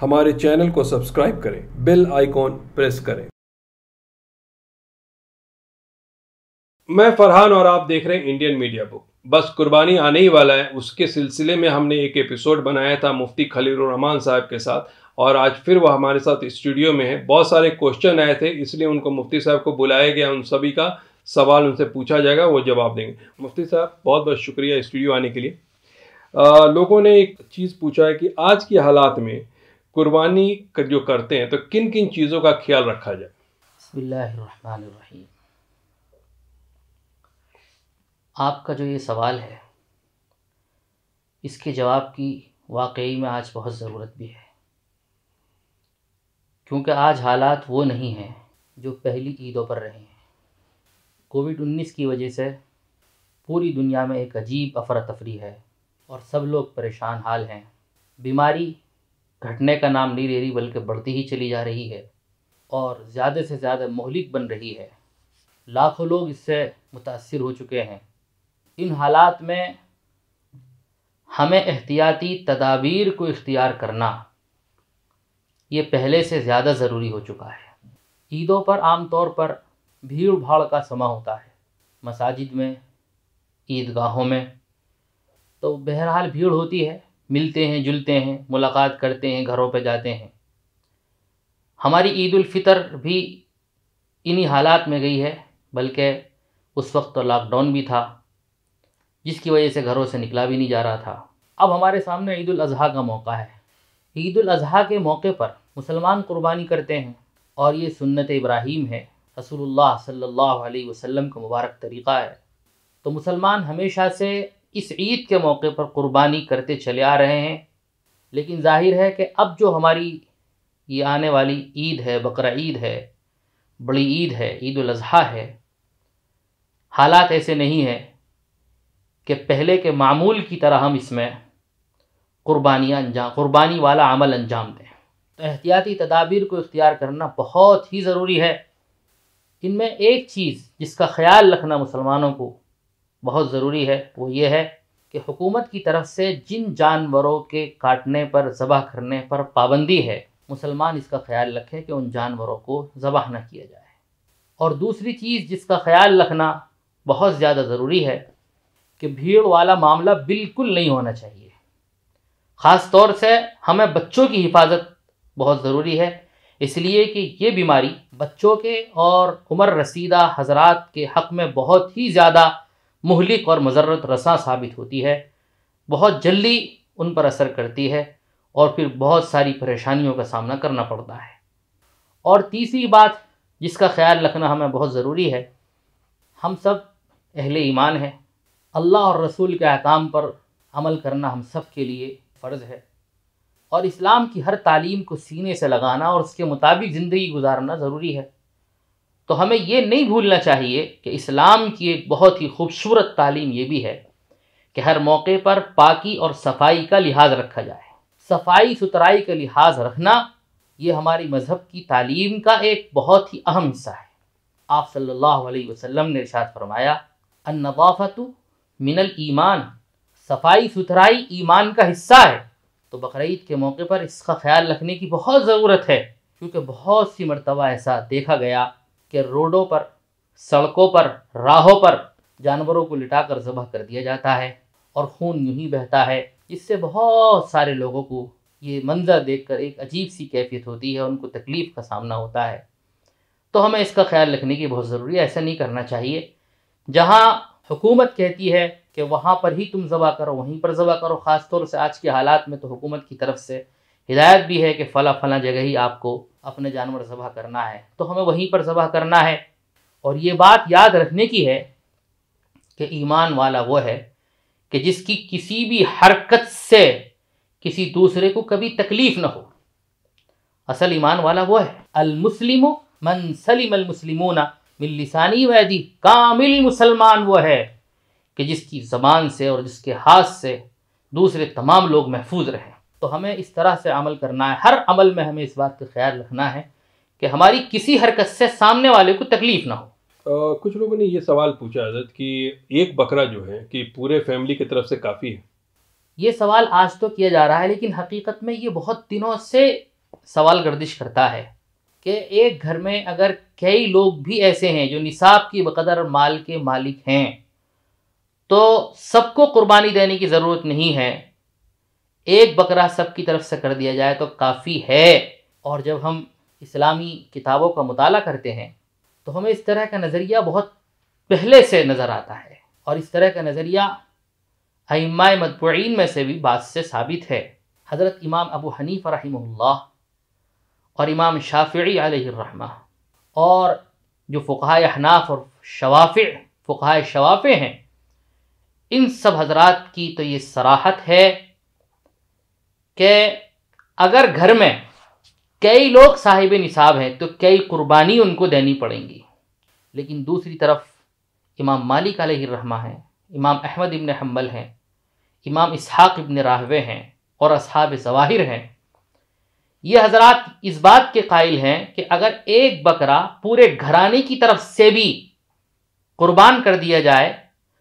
हमारे चैनल को सब्सक्राइब करें बेल आइकॉन प्रेस करें मैं फरहान और आप देख रहे हैं इंडियन मीडिया बुक बस कुर्बानी आने ही वाला है उसके सिलसिले में हमने एक एपिसोड बनाया था मुफ्ती रहमान साहब के साथ और आज फिर वो हमारे साथ स्टूडियो में है बहुत सारे क्वेश्चन आए थे इसलिए उनको मुफ्ती साहब को बुलाया गया उन सभी का सवाल उनसे पूछा जाएगा वो जवाब देंगे मुफ्ती साहब बहुत बहुत शुक्रिया स्टूडियो आने के लिए आ, लोगों ने एक चीज़ पूछा है कि आज के हालात में कुर्बानी कर जो करते हैं तो किन किन चीज़ों का ख्याल रखा जाए बसमीम आपका जो ये सवाल है इसके जवाब की वाकई में आज बहुत ज़रूरत भी है क्योंकि आज हालात वो नहीं हैं जो पहली ईदों पर रहे हैं कोविड उन्नीस की वजह से पूरी दुनिया में एक अजीब अफरा तफरी है और सब लोग परेशान हाल हैं बीमारी घटने का नाम नहीं ले रही बल्कि बढ़ती ही चली जा रही है और ज़्यादा से ज़्यादा मोहलिक बन रही है लाखों लोग इससे मुतासर हो चुके हैं इन हालात में हमें एहतियाती तदाबीर को इख्तियार करना ये पहले से ज़्यादा ज़रूरी हो चुका है ईदों पर आम तौर पर भीड़ भाड़ का समा होता है मसाजिद में ईदगाहों में तो बहरहाल भीड़ होती है मिलते हैं जुलते हैं मुलाकात करते हैं घरों पर जाते हैं हमारी ईद फितर भी इन्हीं हालात में गई है बल्कि उस वक्त तो लॉकडाउन भी था जिसकी वजह से घरों से निकला भी नहीं जा रहा था अब हमारे सामने ईद अज़हा का मौका है ईद अज़हा के मौके पर मुसलमान कुर्बानी करते हैं और ये सुन्नत इब्राहीम है रसूलुल्लाह सल्लल्लाहु अलैहि वसल्लम का मुबारक तरीक़ा है तो मुसलमान हमेशा से इस ईद के मौके पर क़ुरबानी करते चले आ रहे हैं लेकिन जाहिर है कि अब जो हमारी ये आने वाली ईद है बकर ईद है बड़ी ईद है ईद अजहा है हालात ऐसे नहीं हैं कि पहले के मामूल की तरह हम इसमें क़ुरबानियाँ अंजाम क़ुरबानी वाला अमल अंजाम दें तो एहतियाती तदाबीर को इख्तियार करना बहुत ही ज़रूरी है इनमें एक चीज़ जिसका ख्याल रखना मुसलमानों को बहुत ज़रूरी है वो ये है कि हुकूमत की तरफ से जिन जानवरों के काटने पर ज़बह करने पर पाबंदी है मुसलमान इसका ख्याल रखें कि उन जानवरों को ज़बह न किया जाए और दूसरी चीज़ जिसका ख्याल रखना बहुत ज़्यादा ज़रूरी है कि भीड़ वाला मामला बिल्कुल नहीं होना चाहिए ख़ास तौर से हमें बच्चों की हिफाजत बहुत ज़रूरी है इसलिए कि ये बीमारी बच्चों के और उम्र रसीदा हजरात के हक़ में बहुत ही ज़्यादा महलिक और मजरत रसा साबित होती है बहुत जल्दी उन पर असर करती है और फिर बहुत सारी परेशानियों का सामना करना पड़ता है और तीसरी बात जिसका ख्याल रखना हमें बहुत ज़रूरी है हम सब अहले ईमान हैं अल्लाह और रसूल के अहकाम पर अमल करना हम सब के लिए फ़र्ज़ है और इस्लाम की हर तालीम को सीने से लगाना और उसके मुताबिक ज़िंदगी गुजारना ज़रूरी है तो हमें ये नहीं भूलना चाहिए कि इस्लाम की एक बहुत ही खूबसूरत तालीम ये भी है कि हर मौके पर पाकी और सफाई का लिहाज रखा जाए सफाई सुथराई का लिहाज रखना ये हमारी मज़हब की तालीम का एक बहुत ही अहम हिस्सा है आप सल्लल्लाहु अलैहि वसल्लम ने इरशाद फरमाया अन्नवाफ़त मिनल ईमान सफाई सुथराई ईमान का हिस्सा है तो बकरीद के मौके पर इसका ख्याल रखने की बहुत ज़रूरत है क्योंकि बहुत सी मरतबा ऐसा देखा गया कि रोडों पर सड़कों पर राहों पर जानवरों को लिटाकर जबह कर दिया जाता है और खून यूं ही बहता है इससे बहुत सारे लोगों को ये मंजर देखकर एक अजीब सी कैफियत होती है उनको तकलीफ़ का सामना होता है तो हमें इसका ख्याल रखने की बहुत ज़रूरी है ऐसा नहीं करना चाहिए जहाँ हुकूमत कहती है कि वहाँ पर ही तुम ज़बह करो वहीं पर ज़बह करो ख़ास तौर से आज के हालात में तो हुकूमत की तरफ से हिदायत भी है कि फ़ला फ़ला जगह ही आपको अपने जानवर सभा करना है तो हमें वहीं पर सभा करना है और ये बात याद रखने की है कि ईमान वाला वो है कि जिसकी किसी भी हरकत से किसी दूसरे को कभी तकलीफ ना हो असल ईमान वाला वो है अलमुसलिमो मन सलीम अलमुसलिमोना मिल्लिसानी वैदी कामिल मुसलमान वो है कि जिसकी ज़बान से और जिसके हाथ से दूसरे तमाम लोग महफूज रहें तो हमें इस तरह से अमल करना है हर अमल में हमें इस बात का ख्याल रखना है कि हमारी किसी हरकत से सामने वाले को तकलीफ ना हो आ, कुछ लोगों ने ये सवाल पूछा हजरत कि एक बकरा जो है कि पूरे फैमिली की तरफ से काफ़ी है ये सवाल आज तो किया जा रहा है लेकिन हकीकत में ये बहुत दिनों से सवाल गर्दिश करता है कि एक घर में अगर कई लोग भी ऐसे हैं जो निसाब की बकदर माल के मालिक हैं तो सबको कुर्बानी देने की ज़रूरत नहीं है एक बकरा सबकी तरफ से कर दिया जाए तो काफ़ी है और जब हम इस्लामी किताबों का मताल करते हैं तो हमें इस तरह का नज़रिया बहुत पहले से नज़र आता है और इस तरह का नज़रिया अम्मा मतबीन में से भी बात से साबित है हज़रत इमाम अबू हनीफ रही और इमाम शाफ़ी आलमा और जो फ़ुकाय हनाफ और शवाफ़ फ़ुकाय शवाफ़े हैं इन सब हजरात की तो ये सराहत है कि अगर घर में कई लोग साहिब निसाब हैं तो कई कुर्बानी उनको देनी पड़ेंगी लेकिन दूसरी तरफ इमाम मालिक रहमा हैं इमाम अहमद इबन हम्बल हैं इमाम इसहाक़ इबन राहवे हैं और असहाब जवाहिर हैं ये हजरत इस बात के कायल हैं कि अगर एक बकरा पूरे घराने की तरफ से भी कुर्बान कर दिया जाए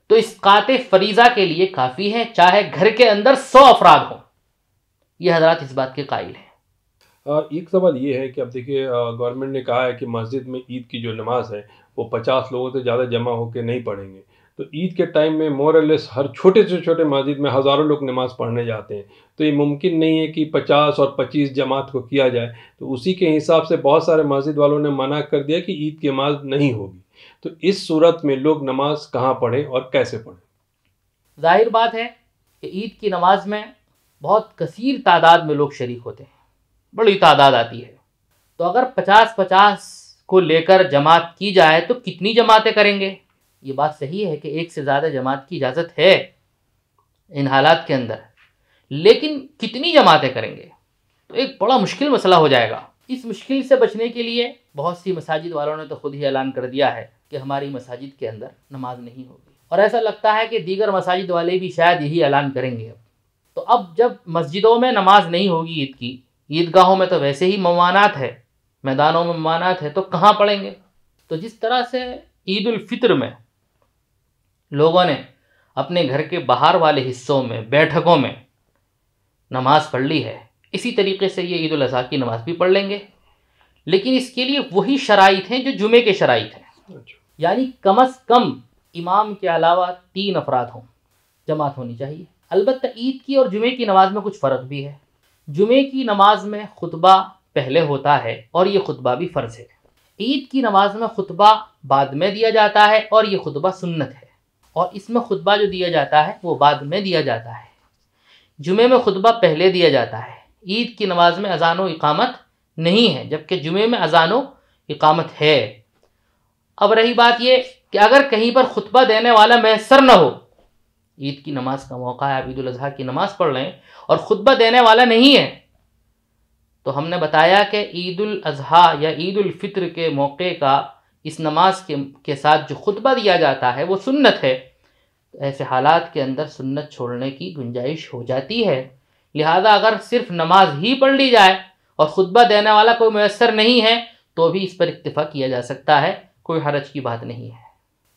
तो इस कात फरीज़ा के लिए काफ़ी है चाहे घर के अंदर सौ अफराद हों ये हजरात इस बात के कायल हैं एक सवाल ये है कि अब देखिए गवर्नमेंट ने कहा है कि मस्जिद में ईद की जो नमाज है वो पचास लोगों से ज़्यादा जमा होकर नहीं पढ़ेंगे तो ईद के टाइम में मोरलेस हर छोटे से छोटे मस्जिद में हज़ारों लोग नमाज पढ़ने जाते हैं तो ये मुमकिन नहीं है कि पचास और पच्चीस जमात को किया जाए तो उसी के हिसाब से बहुत सारे मस्जिद वालों ने मना कर दिया कि ईद की नमाज नहीं होगी तो इस सूरत में लोग नमाज कहाँ पढ़ें और कैसे पढ़ें जाहिर बात है कि ईद की नमाज में बहुत कसीर तादाद में लोग शरीक होते हैं बड़ी तादाद आती है तो अगर पचास पचास को लेकर जमात की जाए तो कितनी जमातें करेंगे ये बात सही है कि एक से ज़्यादा जमात की इजाज़त है इन हालात के अंदर लेकिन कितनी जमातें करेंगे तो एक बड़ा मुश्किल मसला हो जाएगा इस मुश्किल से बचने के लिए बहुत सी मसाजिद वालों ने तो खुद ही ऐलान कर दिया है कि हमारी मसाजिद के अंदर नमाज नहीं होगी और ऐसा लगता है कि दीगर मसाजिद वाले भी शायद यही ऐलान करेंगे अब तो अब जब मस्जिदों में नमाज नहीं होगी ईद की ईदगाहों में तो वैसे ही ममानात है मैदानों में ममानात है तो कहाँ पढ़ेंगे तो जिस तरह से ईद फितर में लोगों ने अपने घर के बाहर वाले हिस्सों में बैठकों में नमाज पढ़ ली है इसी तरीके से ये ईद अजी की नमाज भी पढ़ लेंगे लेकिन इसके लिए वही शराइ हैं जो जुमे के शराइ हैं अच्छा। यानी कम अज़ कम इमाम के अलावा तीन अफराद हों जमात होनी चाहिए अलबत् ईद की और जुमे की नमाज में कुछ फ़र्क भी है जुमे की नमाज में खुतबा पहले होता है और ये खुतबा भी फ़र्ज है ईद की नमाज में खुतबा बाद में दिया जाता है और ये खुतबा सुन्नत है और इसमें खुतबा जो दिया जाता है वो बाद में दिया जाता है जुमे में खुतबा पहले दिया जाता है ईद की नमाज में अजान इकामत नहीं है जबकि जुमे में अजान इकामत है अब रही बात ये कि अगर कहीं पर खुतबा देने वाला मैसर न हो ईद की नमाज का मौका है आप ईद अजी की नमाज पढ़ लें और खुतबा देने वाला नहीं है तो हमने बताया कि ईद अजी या ईद फित्र के मौके का इस नमाज के के साथ जो खुतबा दिया जाता है वो सुन्नत है तो ऐसे हालात के अंदर सुन्नत छोड़ने की गुंजाइश हो जाती है लिहाजा अगर सिर्फ नमाज ही पढ़ ली जाए और खुतबा देने वाला कोई मैसर नहीं है तो भी इस पर इतफ़ा किया जा सकता है कोई हरज की बात नहीं है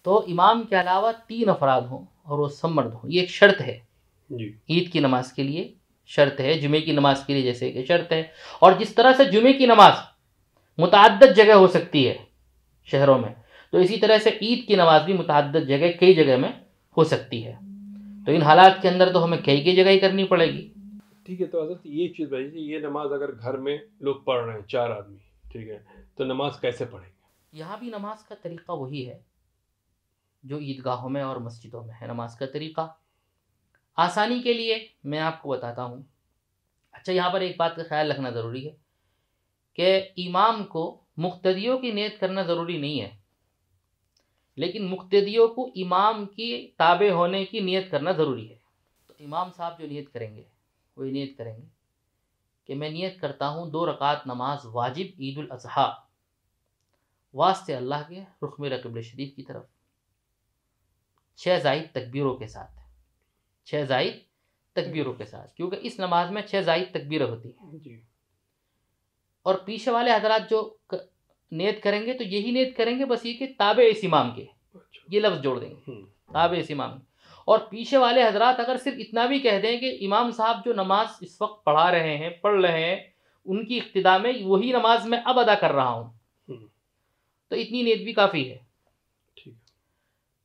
तो इमाम के अलावा तीन अफराद हों और वो समर्द हो ये एक शर्त है ईद की नमाज के लिए शर्त है जुमे की नमाज के लिए जैसे कि शर्त है और जिस तरह से जुमे की नमाज मुतद जगह हो सकती है शहरों में तो इसी तरह से ईद की नमाज भी मुतद जगह कई जगह में हो सकती है तो इन हालात के अंदर तो हमें कई कई जगह ही करनी पड़ेगी ठीक है तो हजरत ये चीज़ भाई ये नमाज अगर घर में लोग पढ़ रहे हैं चार आदमी ठीक है तो नमाज कैसे पढ़ेंगे यहाँ भी नमाज का तरीका वही है जो ईदगाहों में और मस्जिदों में है नमाज का तरीक़ा आसानी के लिए मैं आपको बताता हूँ अच्छा यहाँ पर एक बात का ख्याल रखना ज़रूरी है कि इमाम को मुख्तियों की नीयत करना ज़रूरी नहीं है लेकिन मुख्तियों को इमाम की ताबे होने की नीयत करना ज़रूरी है तो इमाम साहब जो नीयत करेंगे वो ये नीयत करेंगे कि मैं नीयत करता हूँ दो रकात नमाज वाजिब ईद अजहा वास्ते अल्लाह के रुख में रकबल शरीफ की तरफ छः जायद तकबीरों के साथ छः जायद तकबीरों के साथ क्योंकि इस नमाज में छः जायद तकबीरें होती हैं और पीछे वाले हजरात जो नियत करेंगे तो यही नियत करेंगे बस ये कि ताबे इस इमाम के अच्छा। ये लफ्ज़ जोड़ देंगे हम्म। ताबे इस इमाम और पीछे वाले हजरात अगर सिर्फ इतना भी कह दें कि इमाम साहब जो नमाज इस वक्त पढ़ा रहे हैं पढ़ रहे हैं उनकी इब्तदा में वही नमाज मैं अब अदा कर रहा हूँ हम्म। तो इतनी नीत भी काफ़ी है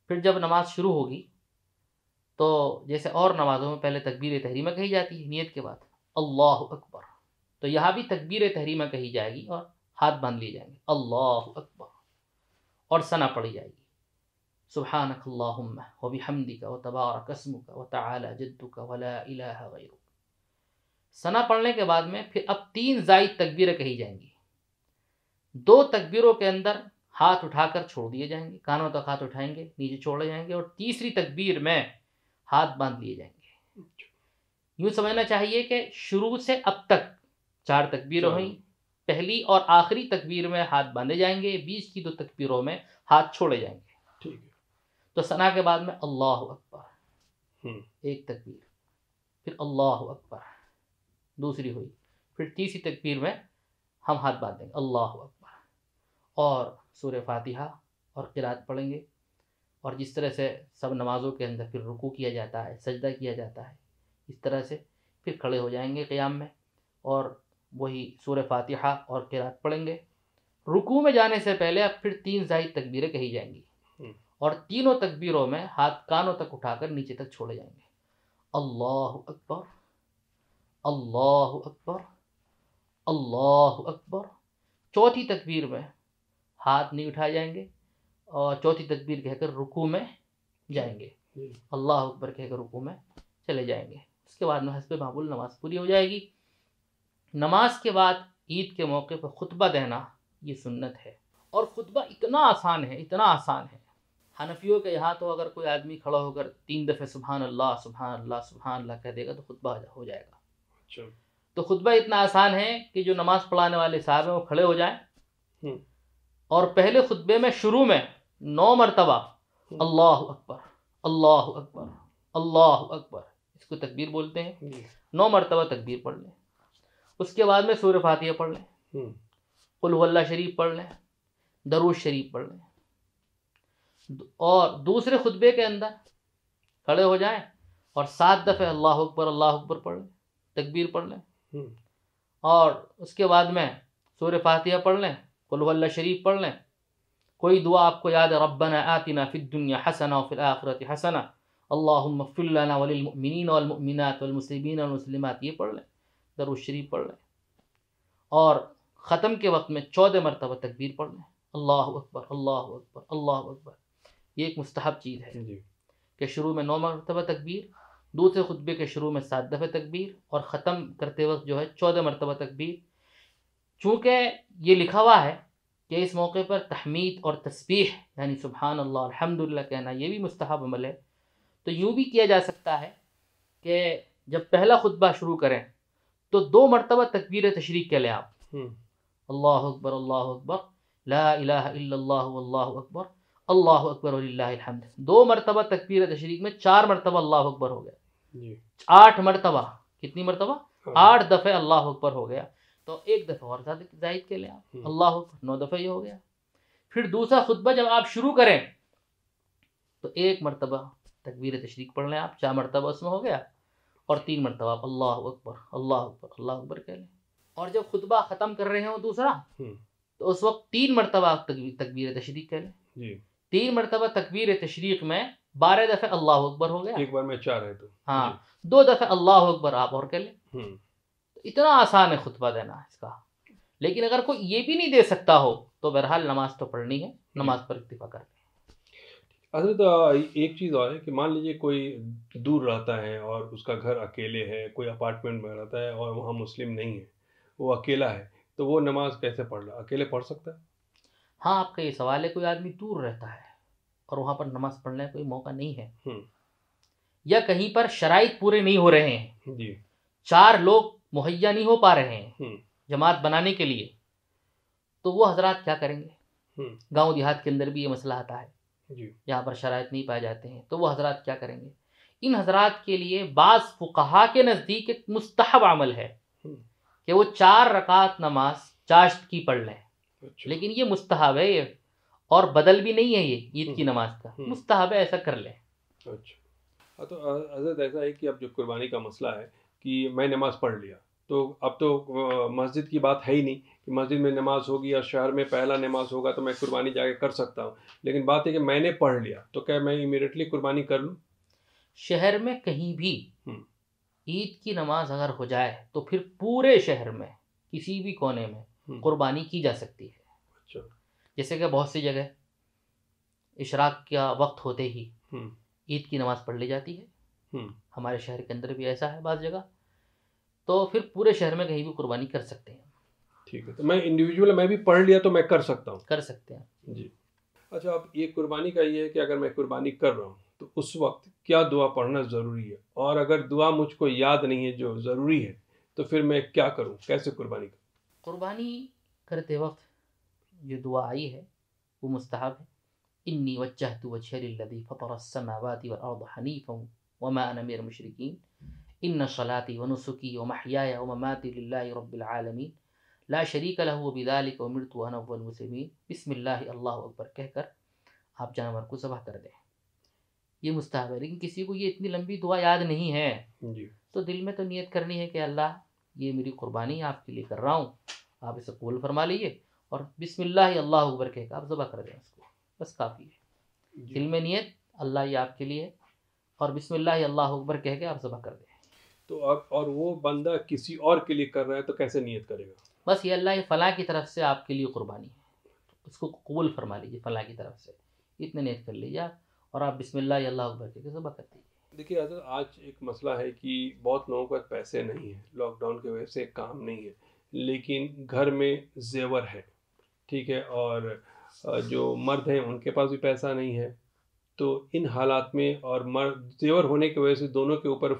फिर जब नमाज शुरू होगी तो जैसे और नमाज़ों में पहले तकबीर तहरीमा कही जाती है नीयत के बाद अल्लाह अकबर तो यहाँ भी तकबीर तहरीमा कही जाएगी और हाथ बांध लिए जाएंगे अल्लाह अकबर और सना पढ़ी जाएगी सुबहानकल्लाम वबी हमदी का व तबार कसम का व तला जद्दू का वला सना पढ़ने के बाद में फिर अब तीन जायद तकबीरें कही जाएंगी दो तकबीरों के अंदर हाथ उठाकर छोड़ दिए जाएंगे कानों तक हाथ उठाएंगे नीचे छोड़े जाएंगे और तीसरी तकबीर में हाथ बांध लिए जाएंगे यूँ समझना चाहिए कि शुरू से अब तक चार तकबीरें हुई पहली और आखिरी तकबीर में हाथ बांधे जाएंगे बीच की दो तकबीरों में हाथ छोड़े जाएंगे ठीक है तो सना के बाद में अल्लाह अकबर हम्म। एक तकबीर फिर अल्लाह अकबर दूसरी हुई फिर तीसरी तकबीर में हम हाथ बांधेंगे अल्लाह अकबर और सूर्य फातिहा और किरात पढ़ेंगे और जिस तरह से सब नमाज़ों के अंदर फिर रुकू किया जाता है सजदा किया जाता है इस तरह से फिर खड़े हो जाएंगे क़्याम में और वही सूर्य फातिहा और किरात पढ़ेंगे रुकू में जाने से पहले अब फिर तीन जाहिर तकबीरें कही जाएंगी हम्म। और तीनों तकबीरों में हाथ कानों तक उठाकर नीचे तक छोड़े जाएंगे अल्लाह अकबर अल्लाह अकबर अल्लाह अकबर चौथी तकबीर में हाथ नहीं उठाए जाएंगे और चौथी तकबीर कहकर रुकू में जाएंगे अल्लाह अकबर कहकर रुकू में चले जाएंगे उसके बाद में हसब मामूल नमाज़ पूरी हो जाएगी नमाज के बाद ईद के मौके पर खुतबा देना ये सुन्नत है और खुतबा इतना आसान है इतना आसान है हनफियों के यहाँ तो अगर कोई आदमी खड़ा होकर तीन दफ़े सुबहान अल्लाह सुबहान अल्लाह सुबहान अल्लाह कह देगा तो खुतबा हो जाएगा अच्छा। तो खुतबा इतना आसान है कि जो नमाज़ पढ़ाने वाले साहब हैं वो खड़े हो जाएं हम्म। और पहले खुतबे में शुरू में नौ मरतबा अल्लाह अकबर अल्लाह अकबर अल्लाह अकबर इसको तकबीर बोलते हैं हम्म। नौ मरतबा तकबीर पढ़ लें उसके बाद में सूर्य फातह पढ़ लें कुल्ला हम्म। शरीफ पढ़ लें दरूज शरीफ पढ़ लें और दूसरे खुतबे के अंदर खड़े हो जाएं और सात दफ़े अल्लाह अकबर अल्लाह अकबर पढ़ लें तकबीर पढ़ लें हम्म। और उसके बाद में सूर्य फातह पढ़ लें कुल शरीफ पढ़ लें कोई दुआ आपको याद है रब्बना आतिना फिर दुनिया हसना फिर आखरत हसना अल्लाफ़िल्लाना वलमिन वलमिनत वलमसलिमिन ये पढ़ लें दरुज शरीफ पढ़ लें और ख़त्म के वक्त में चौदह मरतबा तकबीर पढ़ लें अल्लाह अकबर अल्लाह अकबर अल्लाह अकबर ये एक मस्तहब चीज़ है कि शुरू में नौ मरतबा तकबीर दूसरे खुतबे के शुरू में सात दफ़े तकबीर और ख़त्म करते वक्त जो है चौदह मरतबा तकबीर चूँकि ये लिखा हुआ है कि इस मौके पर तहमीद और तस्वीर यानी सुबहान अल्लाह अलहमदिल्ला कहना ये भी मुस्तहब अमल है तो यूँ भी किया जा सकता है कि जब पहला खुतबा शुरू करें तो दो मरतबा तकबीर तशरीक के लें आप हम्म। अल्लाह अकबर अल्लाह अकबर ला अल्लाह अकबर अल्लाह अकबर अलहमद दो मरतबा तकबीर तशरीक में चार मरतबा अल्लाह अकबर हो गया आठ मरतबा कितनी मरतबा हाँ। आठ दफ़े अल्लाह अकबर हो गया तो एक दफ़ा और जाहिर के लिए हम्म। अल्लाह नौ दफ़ा ये हो गया फिर दूसरा खुतबा जब आप शुरू करें तो एक मरतबा तकबीर तशरीक पढ़ लें आप चार मरतबा उसमें हो गया और तीन मरतबा आप अल्लाह अकबर अल्लाह अकबर अल्लाह अकबर कह लें और जब खुतबा ख़त्म कर रहे हो दूसरा हम्म। तो उस वक्त तीन मरतबा आप तकबीर तशरीक कह लें तीन मरतबा तकबीर तशरीक में बारह दफ़े अल्लाह अकबर हो गया एक बार में चार है तो हाँ दो दफ़े अल्लाह अकबर आप और कह लें हम्म। इतना आसान है खुतबा देना इसका लेकिन अगर कोई ये भी नहीं दे सकता हो तो बहरहाल नमाज तो पढ़नी है नमाज पर इतफा कर हजरत एक चीज़ और है कि मान लीजिए कोई दूर रहता है और उसका घर अकेले है कोई अपार्टमेंट में रहता है और वहाँ मुस्लिम नहीं है वो अकेला है तो वो नमाज कैसे पढ़ रहा अकेले पढ़ सकता है हाँ आपका ये सवाल है कोई आदमी दूर रहता है और वहाँ पर नमाज पढ़ने का कोई मौका नहीं है हम्म। या कहीं पर शराइ पूरे नहीं हो रहे हैं जी चार लोग मुहैया नहीं हो पा रहे हैं हम्म। जमात बनाने के लिए तो वो हजरात क्या करेंगे हम्म। गांव देहात के अंदर भी ये मसला आता है यहाँ पर शरात नहीं पाए जाते हैं तो वो हजरात क्या करेंगे इन हजरात के लिए बास फुकाहा के नज़दीक एक मुस्तहब अमल है हम्म। कि वो चार रकात नमाज चाश्त की पढ़ लें अच्छा। लेकिन ये मुस्तहब है ये और बदल भी नहीं है ये ईद की नमाज का मुस्तहब है ऐसा कर लें अच्छा हाँ, तो हजरत ऐसा है कि अब जो कुर्बानी का मसला है कि मैं नमाज़ पढ़ लिया तो अब तो मस्जिद की बात है ही नहीं कि मस्जिद में नमाज़ होगी या शहर में पहला नमाज होगा तो मैं कुर्बानी जाके कर सकता हूँ लेकिन बात है कि मैंने पढ़ लिया तो क्या मैं इमिडियटली कुर्बानी कर लूँ शहर में कहीं भी हम्म। ईद की नमाज अगर हो जाए तो फिर पूरे शहर में किसी भी कोने में हम्म। कुर्बानी की जा सकती है अच्छा। जैसे कि बहुत सी जगह इशराक का वक्त होते ही हम्म। ईद की नमाज पढ़ ली जाती है हमारे शहर के अंदर भी ऐसा है बाज़ जगह तो फिर पूरे शहर में कहीं भी कुर्बानी कर सकते हैं ठीक है तो मैं इंडिविजुअल मैं भी पढ़ लिया तो मैं कर सकता हूँ कर सकते हैं जी अच्छा अब ये कुर्बानी का ये है कि अगर मैं कुर्बानी कर रहा हूँ तो उस वक्त क्या दुआ पढ़ना ज़रूरी है और अगर दुआ मुझको याद नहीं है जो ज़रूरी है तो फिर मैं क्या करूँ कैसे कुर्बानी करूँ कुर्बानी करते वक्त जो दुआ आई है वो मुस्तहब है इन्नी वजह तो वजह फ़तर समावती वनीफ़ वमा अनमीर मशरकिन इन सलाती वनुसुकी वमहया वममाती रबालमीन ला शरीक लहू बिदालिक वमृत वनवलमसलिमिन बिसमिल्लाह अल्लाह अकबर कहकर आप जानवर को जबह कर दें ये मुस्ताक़ है लेकिन किसी को ये इतनी लंबी दुआ याद नहीं है तो दिल में तो नीयत करनी है कि अल्लाह ये मेरी कुर्बानी आपके लिए कर रहा हूँ आप इसे कबूल फरमा लीजिए और बिसमिल्लाह अल्लाह अकबर कर आप जबा कर दें उसको बस काफ़ी है दिल में नीयत अल्लाह ये आपके लिए और बिसमिल्लाह अल्लाह अकबर कह के आप जबा कर दें तो अब और वो बंदा किसी और के लिए कर रहा है तो कैसे नियत करेगा बस ये अल्लाह फलाह की तरफ से आपके लिए कुर्बानी है उसको कबूल फरमा लीजिए फलाह की तरफ से इतने नियत कर लीजिए आप और आप बिसमिल्लाह अल्लाह अकबर कर दीजिए देखिए हजरत आज एक मसला है कि बहुत लोगों के पास पैसे नहीं है लॉकडाउन की वजह से काम नहीं है लेकिन घर में जेवर है ठीक है और जो मर्द हैं उनके पास भी पैसा नहीं है तो इन हालात में और मर्द जेवर होने की वजह से दोनों के ऊपर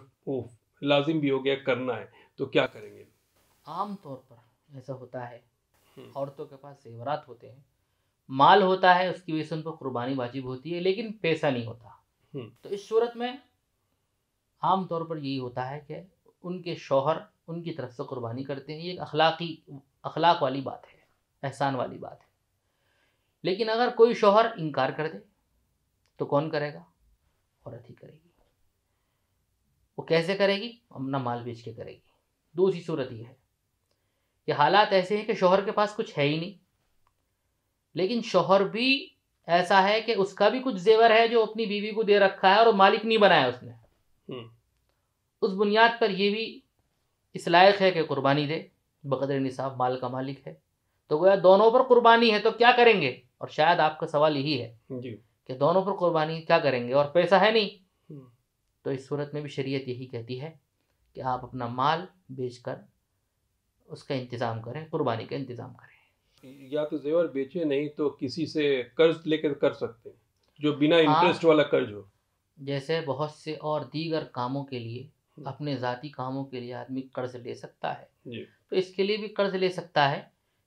लाजिम भी हो गया करना है तो क्या करेंगे आम तौर पर ऐसा होता है हम्म। औरतों के पास जेवरात होते हैं माल होता है उसकी वजह से उन पर कुर्बानी वाजिब होती है लेकिन पैसा नहीं होता हम्म। तो इस सूरत में आम तौर पर यही होता है कि उनके शौहर उनकी तरफ से कुर्बानी करते हैं ये एक अखलाकी अखलाक वाली बात है एहसान वाली बात है लेकिन अगर कोई शौहर इनकार कर दे तो कौन करेगा औरत ही करेगी वो कैसे करेगी अपना माल बेच के करेगी दूसरी सूरत यह है कि हालात ऐसे हैं कि शोहर के पास कुछ है ही नहीं लेकिन शोहर भी ऐसा है कि उसका भी कुछ जेवर है जो अपनी बीवी को दे रखा है और मालिक नहीं बनाया उसने हम्म। उस बुनियाद पर यह भी इस लायक है कि कुर्बानी दे बकदर निसाब माल का मालिक है तो गोया दोनों पर कुर्बानी है तो क्या करेंगे और शायद आपका सवाल यही है कि दोनों पर कुर्बानी क्या करेंगे और पैसा है नहीं तो इस सूरत में भी शरीयत यही कहती है कि आप अपना माल बेचकर उसका इंतज़ाम करें कुर्बानी का इंतज़ाम करें या तो जेवर बेचे नहीं तो किसी से कर्ज लेकर कर सकते हैं जो बिना इंटरेस्ट हाँ। वाला कर्ज हो जैसे बहुत से और दीगर कामों के लिए हम्म। अपने ज़ाती कामों के लिए आदमी कर्ज ले सकता है तो इसके लिए भी कर्ज ले सकता है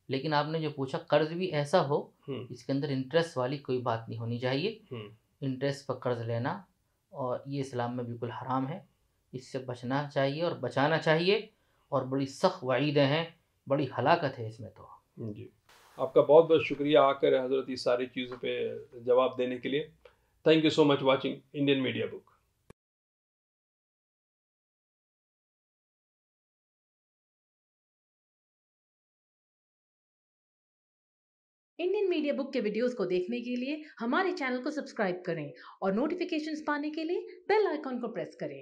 लेकिन आपने जो पूछा कर्ज भी ऐसा हो हम्म। इसके अंदर इंटरेस्ट वाली कोई बात नहीं होनी चाहिए इंटरेस्ट हम्म। पर कर्ज लेना और ये इस्लाम में बिल्कुल हराम है इससे बचना चाहिए और बचाना चाहिए और बड़ी सख्त वईदें हैं बड़ी हलाकत है इसमें तो जी आपका बहुत बहुत शुक्रिया आकर हज़रत इस सारी चीज़ों पे जवाब देने के लिए thank you so much watching Indian media book media book के वीडियोस को देखने के लिए हमारे चैनल को सब्सक्राइब करें और नोटिफिकेशंस पाने के लिए बेल आइकॉन को प्रेस करें